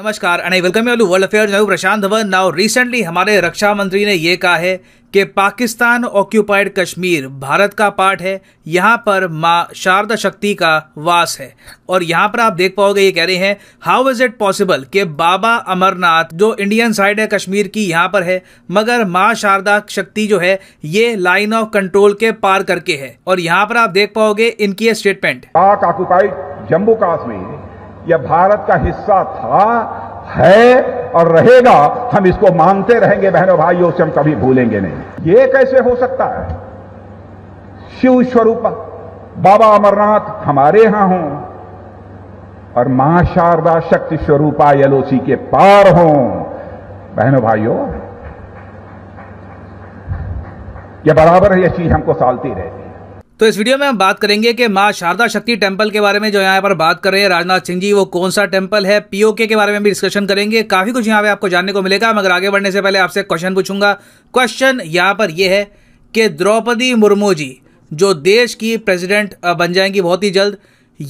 नमस्कार and welcome you world affair मैं Prashant Dhawan now recently हमारे रक्षा मंत्री ने ये कहा है कि पाकिस्तान ऑक्यूपाइड कश्मीर भारत का पार्ट है यहाँ पर माँ शारदा शक्ति का वास है और यहाँ पर आप देख पाओगे ये कह रहे हैं हाउ इज़ इट पॉसिबल कि बाबा अमरनाथ जो इंडियन साइड है कश्मीर की यहाँ पर है मगर माँ शारदा शक्ति जो है ये लाइन ऑफ कंट्रोल के पार करके है और यहाँ पर आप देख पाओगे इनकी स्टेटमेंट पाक ऑक्यूपाइड जम्मू काश्मीर यह भारत का हिस्सा था है और रहेगा हम इसको मानते रहेंगे बहनों भाइयों से हम कभी भूलेंगे नहीं ये कैसे हो सकता है शिव स्वरूप बाबा अमरनाथ हमारे यहां हो और मां शारदा शक्ति स्वरूपा एलओसी के पार हों बहनों भाइयों यह बराबर है यह चीज हमको सालती रहे तो इस वीडियो में हम बात करेंगे कि माँ शारदा शक्ति टेम्पल के बारे में जो यहाँ पर बात कर रहे हैं राजनाथ सिंह जी वो कौन सा टेम्पल है पीओके के बारे में भी डिस्कशन करेंगे काफ़ी कुछ यहाँ पे आपको जानने को मिलेगा मगर आगे बढ़ने से पहले आपसे क्वेश्चन पूछूंगा क्वेश्चन यहाँ पर ये है कि द्रौपदी मुर्मू जी जो देश की प्रेजिडेंट बन जाएंगी बहुत ही जल्द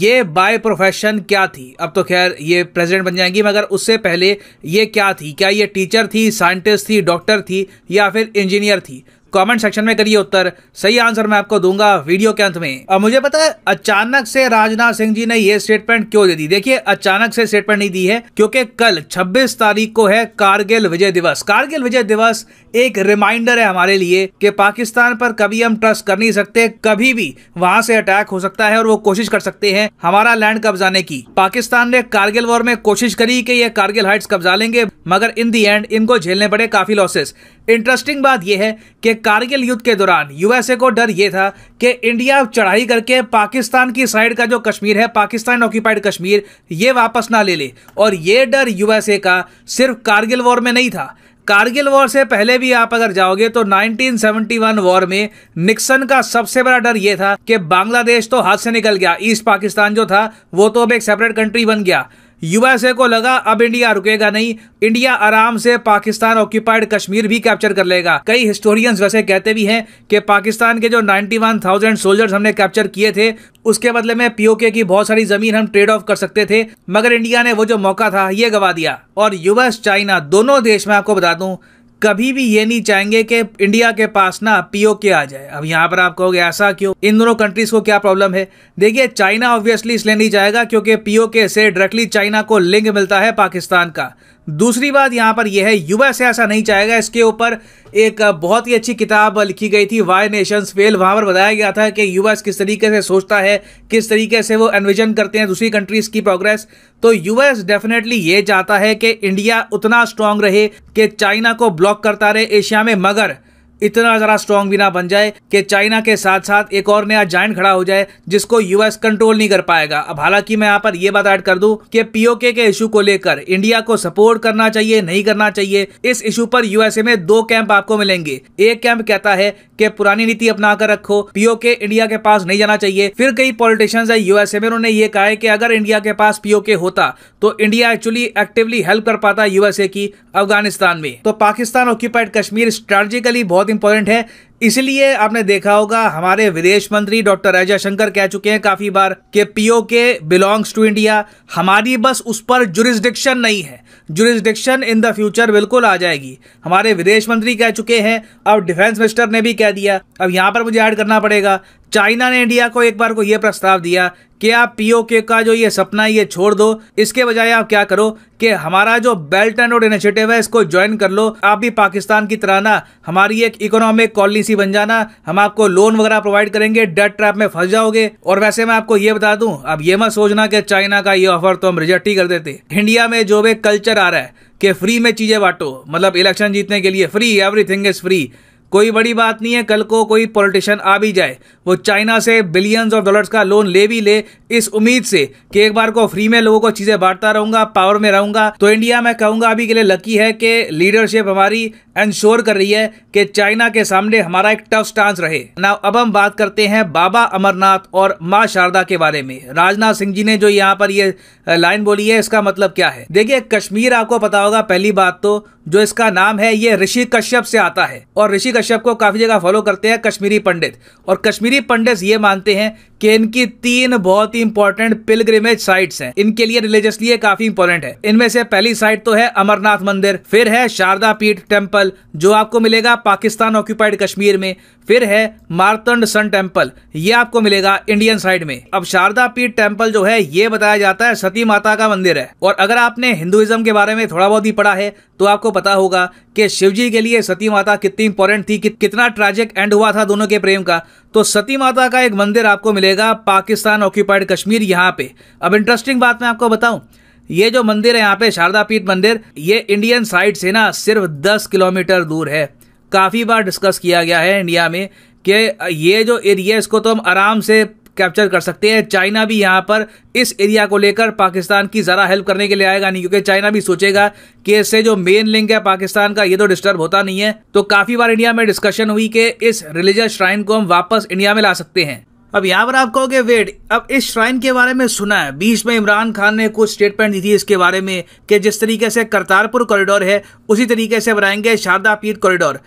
ये बाय प्रोफेशन क्या थी अब तो खैर ये प्रेसिडेंट बन जाएंगी मगर उससे पहले ये क्या थी क्या ये टीचर थी साइंटिस्ट थी डॉक्टर थी या फिर इंजीनियर थी कमेंट सेक्शन में करिए उत्तर सही आंसर मैं आपको दूंगा वीडियो के अंत में अब मुझे पता है अचानक से राजनाथ सिंह जी ने ये स्टेटमेंट क्यों दे दी देखिए अचानक से स्टेटमेंट नहीं दी है क्योंकि कल 26 तारीख को है कारगिल विजय दिवस कारगिल विजय दिवस एक रिमाइंडर है हमारे लिए कि पाकिस्तान पर कभी हम ट्रस्ट कर नहीं सकते कभी भी वहां से अटैक हो सकता है और वो कोशिश कर सकते हैं हमारा लैंड कब्जाने की पाकिस्तान ने कारगिल वॉर में कोशिश करी कि ये कारगिल हाइट्स कब्जा लेंगे मगर इन दी एंड इनको झेलने पड़े काफी लॉसेस इंटरेस्टिंग बात यह है कि कारगिल युद्ध के दौरान यूएसए को डर ये था कि इंडिया चढ़ाई करके पाकिस्तान की साइड का जो कश्मीर है पाकिस्तान ऑक्यूपाइड कश्मीर ये वापस ना ले ले और ये डर यूएसए का सिर्फ कारगिल वॉर में नहीं था कारगिल वॉर से पहले भी आप अगर जाओगे तो 1971 वॉर में निक्सन का सबसे बड़ा डर यह था कि बांग्लादेश तो हाथ से निकल गया ईस्ट पाकिस्तान जो था वो तो अब एक सेपरेट कंट्री बन गया यूएसए को लगा अब इंडिया रुकेगा नहीं इंडिया आराम से पाकिस्तान ऑक्यूपाइड कश्मीर भी कैप्चर कर लेगा कई हिस्टोरियंस वैसे कहते भी हैं कि पाकिस्तान के जो 91,000 सोल्जर्स हमने कैप्चर किए थे उसके बदले में पीओके की बहुत सारी जमीन हम ट्रेड ऑफ कर सकते थे मगर इंडिया ने वो जो मौका था ये गवा दिया और यूएस चाइना दोनों देश में आपको बता दूं कभी भी ये नहीं चाहेंगे कि इंडिया के पास ना पीओके आ जाए अब यहाँ पर आप कहोगे ऐसा क्यों इन दोनों कंट्रीज को क्या प्रॉब्लम है देखिए चाइना ऑब्वियसली इसलिए नहीं जाएगा क्योंकि पीओके से डायरेक्टली चाइना को लिंक मिलता है पाकिस्तान का दूसरी बात यहाँ पर यह है युवा से ऐसा नहीं चाहेगा इसके ऊपर एक बहुत ही अच्छी किताब लिखी गई थी वाई नेशंस फेल वहाँ पर बताया गया था कि युवा किस तरीके से सोचता है किस तरीके से वो एनविजन करते हैं दूसरी कंट्रीज़ की प्रोग्रेस तो यूएस डेफिनेटली ये चाहता है कि इंडिया उतना स्ट्रांग रहे कि चाइना को ब्लॉक करता रहे एशिया में मगर इतना जरा स्ट्रांग भी ना बन जाए कि चाइना के साथ साथ एक और नया जॉइंट खड़ा हो जाए जिसको यूएस कंट्रोल नहीं कर पाएगा अब हालांकि मैं यहाँ पर यह बात ऐड कर दूं कि पीओके के इशू को लेकर इंडिया को सपोर्ट करना चाहिए नहीं करना चाहिए इस इशू पर यूएसए में दो कैंप आपको मिलेंगे एक कैंप कहता है कि पुरानी नीति अपना कर रखो पीओके इंडिया के पास नहीं जाना चाहिए फिर कई पॉलिटिशियंस है यूएसए में उन्होंने ये कहा है कि अगर इंडिया के पास पीओके होता तो इंडिया एक्चुअली एक्टिवली हेल्प कर पाता यूएसए की अफगानिस्तान में तो पाकिस्तान ऑक्यूपाइड कश्मीर स्ट्रेटेजिकली बहुत बहुत इंपॉर्टेंट है इसलिए आपने देखा होगा हमारे विदेश मंत्री डॉक्टर अजय शंकर कह चुके हैं काफी बार कि पीओके बिलोंग्स टू इंडिया हमारी बस उस पर जुरिस्डिक्शन नहीं है जुरिस्डिक्शन इन द फ्यूचर बिल्कुल आ जाएगी हमारे विदेश मंत्री कह चुके हैं अब डिफेंस मिनिस्टर ने भी कह दिया अब यहां पर मुझे ऐड करना पड़ेगा चाइना ने इंडिया को एक बार को यह प्रस्ताव दिया कि आप पीओके का जो ये सपना है ये छोड़ दो इसके बजाय आप क्या करो कि हमारा जो बेल्ट एंड रोड इनिशिएटिव है इसको ज्वाइन कर लो आप भी पाकिस्तान की तरह ना हमारी एक इकोनॉमिक कॉलोनी बीसी बन जाना हम आपको लोन वगैरह प्रोवाइड करेंगे डेट ट्रैप में फंस जाओगे और वैसे मैं आपको ये बता दूं अब ये मत सोचना कि चाइना का ये ऑफर तो हम रिजेक्ट ही कर देते इंडिया में जो भी कल्चर आ रहा है कि फ्री में चीजें बांटो मतलब इलेक्शन जीतने के लिए फ्री एवरीथिंग इज फ्री कोई बड़ी बात नहीं है कल को कोई पॉलिटिशियन आ भी जाए वो चाइना से बिलियंस ऑफ डॉलर्स का लोन ले भी ले इस उम्मीद से कि एक बार को फ्री में लोगों को चीजें बांटता रहूंगा पावर में रहूंगा तो इंडिया मैं कहूंगा अभी के लिए लकी है कि लीडरशिप हमारी इंश्योर कर रही है कि चाइना के सामने हमारा एक टफ स्टांस रहे ना अब हम बात करते हैं बाबा अमरनाथ और माँ शारदा के बारे में राजनाथ सिंह जी ने जो यहाँ पर ये लाइन बोली है इसका मतलब क्या है देखिए कश्मीर आपको पता होगा पहली बात तो जो इसका नाम है ये ऋषि कश्यप से आता है और ऋषि कश्यप को काफी जगह फॉलो करते हैं कश्मीरी पंडित और कश्मीरी पंडित ये मानते हैं कि इनकी तीन बहुत ही इंपॉर्टेंट पिलग्रिमेज साइट्स हैं इनके लिए रिलीजियसली काफी इंपॉर्टेंट है इनमें से पहली साइट तो है अमरनाथ मंदिर फिर है शारदा पीठ टेम्पल टेम्पल जो आपको मिलेगा पाकिस्तान ऑक्यूपाइड कश्मीर में फिर है मारतंड सन टेम्पल ये आपको मिलेगा इंडियन साइड में अब शारदा पीठ टेम्पल जो है ये बताया जाता है सती माता का मंदिर है और अगर आपने हिंदुइज्म के बारे में थोड़ा बहुत ही पढ़ा है तो आपको पता होगा कि शिवजी के लिए सती माता कितनी इंपॉर्टेंट थी कि, कितना ट्रेजिक एंड हुआ था दोनों के प्रेम का तो सती माता का एक मंदिर आपको मिलेगा पाकिस्तान ऑक्यूपाइड कश्मीर यहाँ पे अब इंटरेस्टिंग बात मैं आपको बताऊं ये जो मंदिर है यहाँ पे शारदा पीठ मंदिर ये इंडियन साइड से ना सिर्फ दस किलोमीटर दूर है काफ़ी बार डिस्कस किया गया है इंडिया में कि ये जो एरिया इसको तो हम आराम से कैप्चर कर सकते हैं चाइना भी यहाँ पर इस एरिया को लेकर पाकिस्तान की ज़रा हेल्प करने के लिए आएगा नहीं क्योंकि चाइना भी सोचेगा कि इससे जो मेन लिंक है पाकिस्तान का ये तो डिस्टर्ब होता नहीं है तो काफ़ी बार इंडिया में डिस्कशन हुई कि इस रिलीजियस श्राइन को हम वापस इंडिया में ला सकते हैं अब यहाँ पर आप कहोगे वेट अब इस श्राइन के बारे में सुना है बीच में इमरान खान ने कुछ स्टेटमेंट दी थी इसके बारे में कि जिस तरीके से करतारपुर कॉरिडोर है उसी तरीके से बनाएंगे शारदा पीठ कॉरिडोर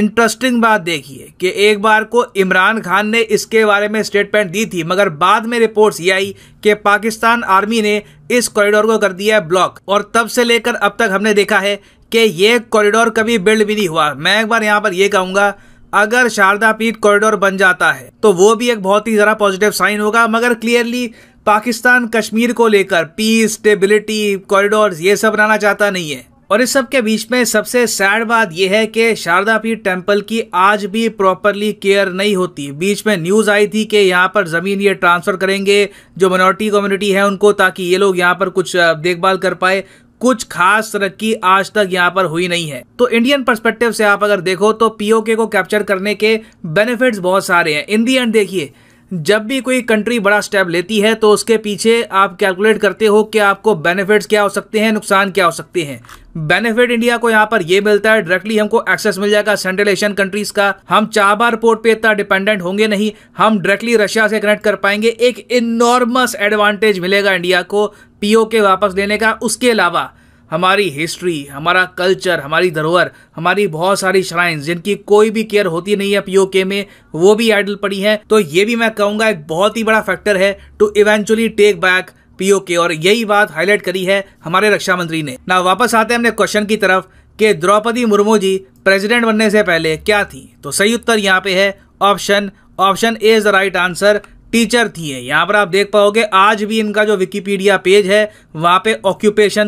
इंटरेस्टिंग बात देखिए कि एक बार को इमरान खान ने इसके बारे में स्टेटमेंट दी थी मगर बाद में रिपोर्ट्स ये आई कि पाकिस्तान आर्मी ने इस कॉरिडोर को कर दिया है ब्लॉक और तब से लेकर अब तक हमने देखा है कि ये कॉरिडोर कभी बिल्ड भी नहीं हुआ मैं एक बार यहाँ पर यह कहूँगा अगर शारदा पीठ कॉरिडोर बन जाता है तो वो भी एक बहुत ही ज़रा पॉजिटिव साइन होगा मगर क्लियरली पाकिस्तान कश्मीर को लेकर पीस स्टेबिलिटी कॉरिडोर ये सब बनाना चाहता नहीं है और इस सब के बीच में सबसे सैड बात यह है कि शारदा पीठ टेम्पल की आज भी प्रॉपरली केयर नहीं होती बीच में न्यूज़ आई थी कि यहाँ पर ज़मीन ये ट्रांसफ़र करेंगे जो मनोरिटी कम्युनिटी है उनको ताकि ये लोग यहाँ पर कुछ देखभाल कर पाए कुछ खास तरक्की आज तक यहाँ पर हुई नहीं है तो इंडियन परस्पेक्टिव से आप अगर देखो तो पीओके को कैप्चर करने के बेनिफिट्स बहुत सारे हैं इन दी एंड देखिए जब भी कोई कंट्री बड़ा स्टेप लेती है तो उसके पीछे आप कैलकुलेट करते हो कि आपको बेनिफिट्स क्या हो सकते हैं नुकसान क्या हो सकते हैं बेनिफिट इंडिया को यहाँ पर ये मिलता है डायरेक्टली हमको एक्सेस मिल जाएगा सेंट्रल एशियन कंट्रीज का हम चाबार पोर्ट पे इतना डिपेंडेंट होंगे नहीं हम डायरेक्टली रशिया से कनेक्ट कर पाएंगे एक इनॉर्मस एडवांटेज मिलेगा इंडिया को पीओ के वापस लेने का उसके अलावा हमारी हिस्ट्री हमारा कल्चर हमारी धरोहर हमारी बहुत सारी श्राइन्स जिनकी कोई भी केयर होती नहीं है पीओके में वो भी आइडल पड़ी है तो ये भी मैं कहूँगा एक बहुत ही बड़ा फैक्टर है to eventually take back PoK और यही बात हाईलाइट करी है हमारे रक्षा मंत्री ने ना वापस आते हैं अपने क्वेश्चन की तरफ कि द्रौपदी मुर्मू जी प्रेसिडेंट बनने से पहले क्या थी तो सही उत्तर यहाँ पे है option option A is the right answer teacher थी यहाँ पर आप देख पाओगे आज भी इनका जो विकीपीडिया पेज है वहाँ पे ऑक्यूपेशन